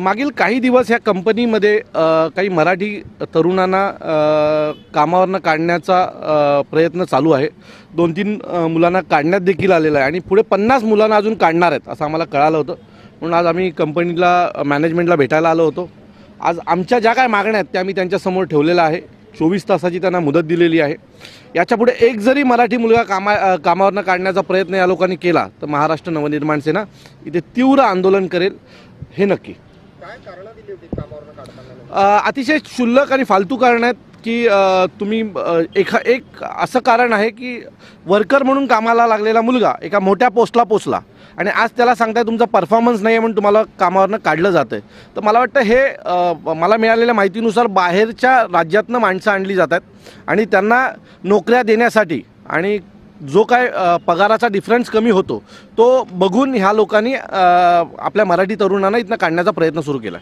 मागील काही दिवस ह्या कंपनीमध्ये काही मराठी तरुणांना कामावरनं काढण्याचा प्रयत्न चालू आहे दोन तीन मुलांना काढण्यात देखील आलेला आहे आणि पुढे पन्नास मुलांना अजून काढणार आहेत असं आम्हाला कळालं होतं म्हणून आज आम्ही कंपनीला मॅनेजमेंटला भेटायला आलो होतो आज आमच्या ज्या काय मागण्या आहेत त्या आम्ही त्यांच्यासमोर ठेवलेल्या आहे चोवीस तासाची त्यांना मुदत दिलेली आहे याच्यापुढे एक जरी मराठी मुलगा कामा कामावरनं काढण्याचा प्रयत्न या लोकांनी केला तर महाराष्ट्र नवनिर्माण सेना इथे तीव्र आंदोलन करेल हे नक्की अतिशय क्षुल्लक आणि फालतू कारण आहेत की तुम्ही एखा एक असं कारण आहे की वर्कर म्हणून कामाला लागलेला मुलगा एका मोठ्या पोस्टला पोचला आणि आज त्याला सांगताय तुमचा परफॉर्मन्स नाही आहे म्हणून तुम्हाला कामावरनं काढलं जातं आहे तर मला वाटतं हे मला मिळालेल्या माहितीनुसार बाहेरच्या राज्यातनं माणसं आणली जातात आणि त्यांना नोकऱ्या देण्यासाठी आणि जो काय पगाराचा डिफरन्स कमी होतो तो बघून ह्या लोकांनी आपल्या मराठी तरुणांना इथनं काढण्याचा प्रयत्न सुरू केला